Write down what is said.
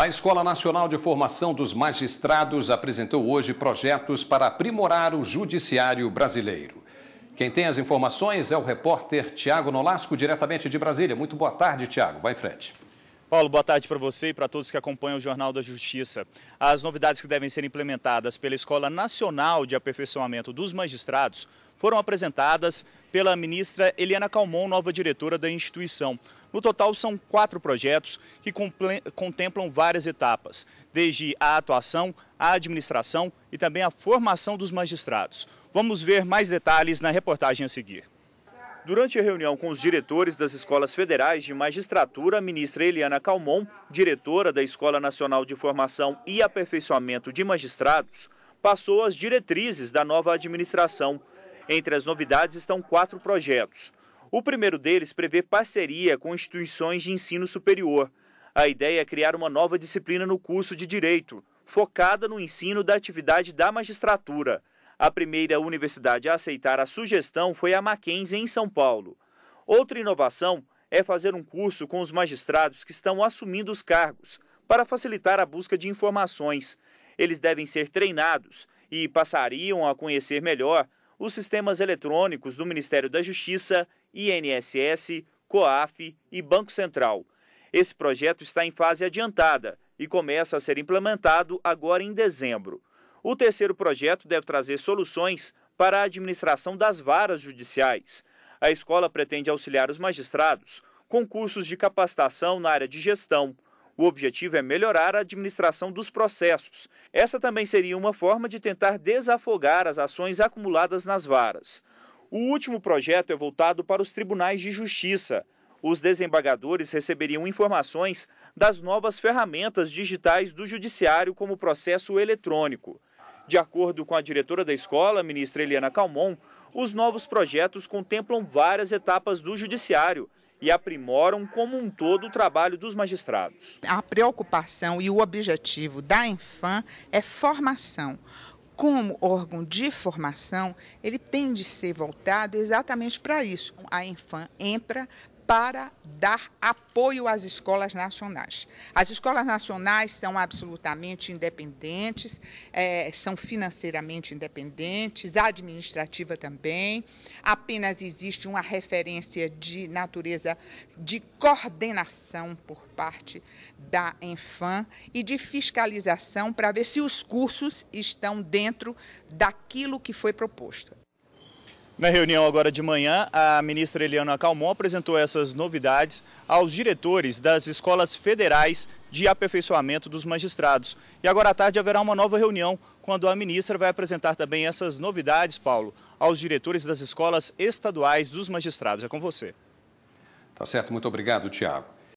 A Escola Nacional de Formação dos Magistrados apresentou hoje projetos para aprimorar o judiciário brasileiro. Quem tem as informações é o repórter Tiago Nolasco, diretamente de Brasília. Muito boa tarde, Tiago. Vai em frente. Paulo, boa tarde para você e para todos que acompanham o Jornal da Justiça. As novidades que devem ser implementadas pela Escola Nacional de Aperfeiçoamento dos Magistrados foram apresentadas pela ministra Eliana Calmon, nova diretora da instituição. No total, são quatro projetos que contemplam várias etapas, desde a atuação, a administração e também a formação dos magistrados. Vamos ver mais detalhes na reportagem a seguir. Durante a reunião com os diretores das escolas federais de magistratura, a ministra Eliana Calmon, diretora da Escola Nacional de Formação e Aperfeiçoamento de Magistrados, passou as diretrizes da nova administração. Entre as novidades estão quatro projetos. O primeiro deles prevê parceria com instituições de ensino superior. A ideia é criar uma nova disciplina no curso de Direito, focada no ensino da atividade da magistratura. A primeira universidade a aceitar a sugestão foi a Mackenzie, em São Paulo. Outra inovação é fazer um curso com os magistrados que estão assumindo os cargos, para facilitar a busca de informações. Eles devem ser treinados e passariam a conhecer melhor os sistemas eletrônicos do Ministério da Justiça INSS, COAF e Banco Central. Esse projeto está em fase adiantada e começa a ser implementado agora em dezembro. O terceiro projeto deve trazer soluções para a administração das varas judiciais. A escola pretende auxiliar os magistrados com cursos de capacitação na área de gestão. O objetivo é melhorar a administração dos processos. Essa também seria uma forma de tentar desafogar as ações acumuladas nas varas. O último projeto é voltado para os tribunais de justiça. Os desembargadores receberiam informações das novas ferramentas digitais do judiciário, como o processo eletrônico. De acordo com a diretora da escola, ministra Eliana Calmon, os novos projetos contemplam várias etapas do judiciário e aprimoram como um todo o trabalho dos magistrados. A preocupação e o objetivo da Infam é formação como órgão de formação, ele tem de ser voltado exatamente para isso. A infância entra para dar apoio às escolas nacionais. As escolas nacionais são absolutamente independentes, é, são financeiramente independentes, administrativa também. Apenas existe uma referência de natureza de coordenação por parte da Enfam e de fiscalização para ver se os cursos estão dentro daquilo que foi proposto. Na reunião agora de manhã, a ministra Eliana Calmon apresentou essas novidades aos diretores das escolas federais de aperfeiçoamento dos magistrados. E agora à tarde haverá uma nova reunião, quando a ministra vai apresentar também essas novidades, Paulo, aos diretores das escolas estaduais dos magistrados. É com você. Tá certo, muito obrigado, Tiago.